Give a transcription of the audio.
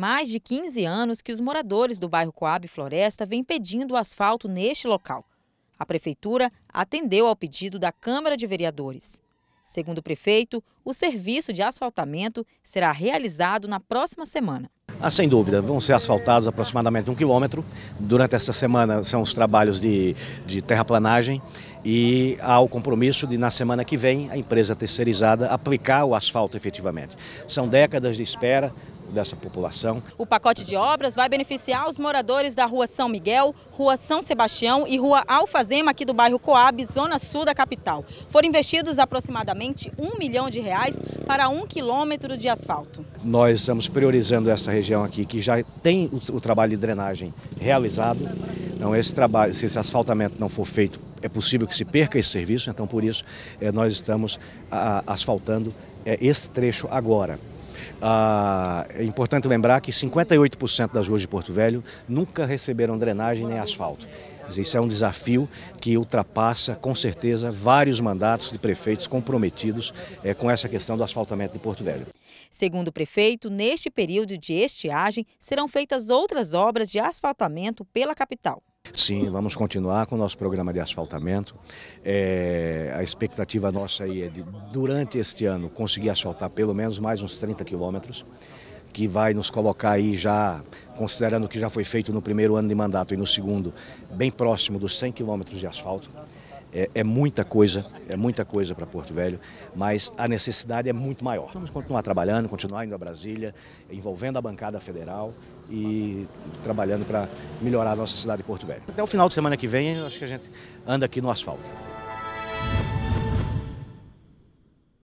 mais de 15 anos que os moradores do bairro Coab Floresta vêm pedindo asfalto neste local. A prefeitura atendeu ao pedido da Câmara de Vereadores. Segundo o prefeito, o serviço de asfaltamento será realizado na próxima semana. Ah, sem dúvida, vão ser asfaltados aproximadamente um quilômetro. Durante esta semana são os trabalhos de, de terraplanagem e há o compromisso de, na semana que vem, a empresa terceirizada aplicar o asfalto efetivamente. São décadas de espera, dessa população. O pacote de obras vai beneficiar os moradores da Rua São Miguel, Rua São Sebastião e Rua Alfazema, aqui do bairro Coab, zona sul da capital. Foram investidos aproximadamente um milhão de reais para um quilômetro de asfalto. Nós estamos priorizando essa região aqui, que já tem o trabalho de drenagem realizado. Então, esse trabalho, se esse asfaltamento não for feito, é possível que se perca esse serviço, então por isso eh, nós estamos asfaltando eh, esse trecho agora. Ah, é importante lembrar que 58% das ruas de Porto Velho nunca receberam drenagem nem asfalto. Isso é um desafio que ultrapassa, com certeza, vários mandatos de prefeitos comprometidos é, com essa questão do asfaltamento de Porto Velho. Segundo o prefeito, neste período de estiagem serão feitas outras obras de asfaltamento pela capital. Sim, vamos continuar com o nosso programa de asfaltamento. É, a expectativa nossa aí é de, durante este ano, conseguir asfaltar pelo menos mais uns 30 quilômetros, que vai nos colocar aí já, considerando o que já foi feito no primeiro ano de mandato e no segundo, bem próximo dos 100 quilômetros de asfalto. É, é, muita coisa, é muita coisa para Porto Velho, mas a necessidade é muito maior. Vamos continuar trabalhando, continuar indo a Brasília, envolvendo a bancada federal e trabalhando para melhorar a nossa cidade de Porto Velho. Até o final de semana que vem, acho que a gente anda aqui no asfalto.